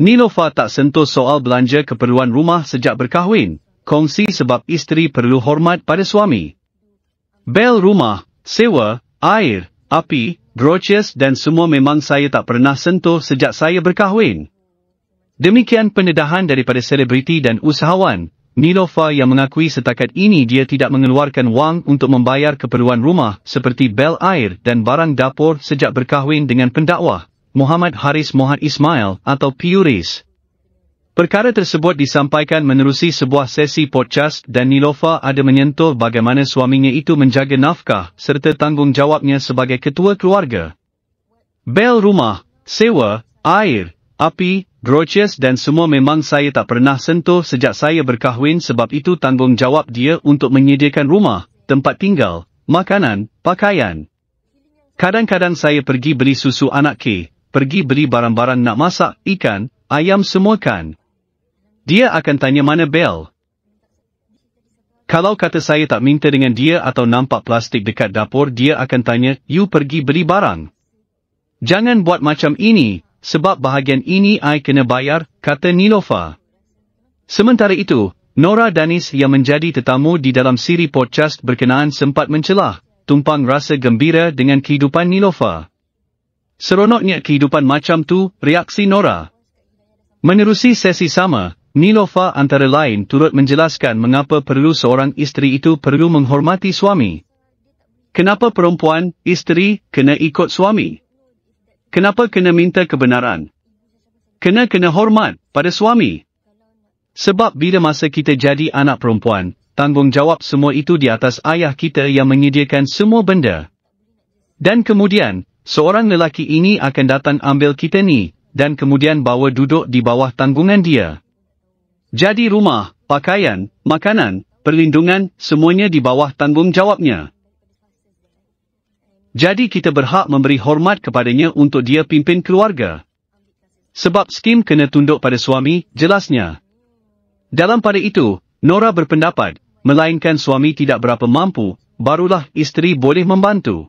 Nilofa tak sentuh soal belanja keperluan rumah sejak berkahwin, kongsi sebab isteri perlu hormat pada suami. Bel rumah, sewa, air, api, groceries dan semua memang saya tak pernah sentuh sejak saya berkahwin. Demikian pendedahan daripada selebriti dan usahawan, Nilofa yang mengakui setakat ini dia tidak mengeluarkan wang untuk membayar keperluan rumah seperti bel air dan barang dapur sejak berkahwin dengan pendakwah. Muhammad Haris Mohd Ismail atau Puris. Perkara tersebut disampaikan menerusi sebuah sesi podcast dan Nilofa ada menyentuh bagaimana suaminya itu menjaga nafkah serta tanggungjawabnya sebagai ketua keluarga. Bel rumah, sewa, air, api, groceries dan semua memang saya tak pernah sentuh sejak saya berkahwin sebab itu tanggungjawab dia untuk menyediakan rumah, tempat tinggal, makanan, pakaian. Kadang-kadang saya pergi beli susu anak ke, pergi beli barang-barang nak masak, ikan, ayam semua kan? Dia akan tanya mana bel. Kalau kata saya tak minta dengan dia atau nampak plastik dekat dapur, dia akan tanya, you pergi beli barang. Jangan buat macam ini, sebab bahagian ini I kena bayar, kata Nilofa. Sementara itu, Nora Danis yang menjadi tetamu di dalam siri podcast berkenaan sempat mencelah, tumpang rasa gembira dengan kehidupan Nilofa seronoknya kehidupan macam tu, reaksi Nora. Menerusi sesi sama, Nilofa antara lain turut menjelaskan mengapa perlu seorang isteri itu perlu menghormati suami. Kenapa perempuan, isteri, kena ikut suami? Kenapa kena minta kebenaran? Kena-kena hormat pada suami? Sebab bila masa kita jadi anak perempuan, tanggungjawab semua itu di atas ayah kita yang menyediakan semua benda. Dan kemudian, seorang lelaki ini akan datang ambil kita ni, dan kemudian bawa duduk di bawah tanggungan dia. Jadi rumah, pakaian, makanan, perlindungan, semuanya di bawah tanggung jawabnya. Jadi kita berhak memberi hormat kepadanya untuk dia pimpin keluarga. Sebab skim kena tunduk pada suami, jelasnya. Dalam pada itu, Nora berpendapat, melainkan suami tidak berapa mampu, barulah isteri boleh membantu.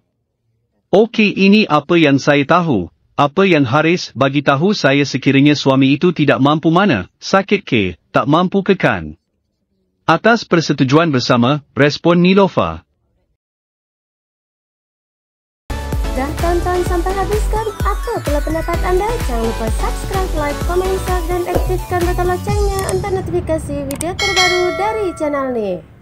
Okey ini apa yang saya tahu. Apa yang Haris bagi tahu saya sekiranya suami itu tidak mampu mana, sakit ke, tak mampu ke kan? Atas persetujuan bersama, respon Nilofa. Dah tonton sampai habis kan? Apa pula pendapat anda? Jangan lupa subscribe, like, komen, share dan aktifkan butang loncengnya untuk notifikasi video terbaru dari channel ni.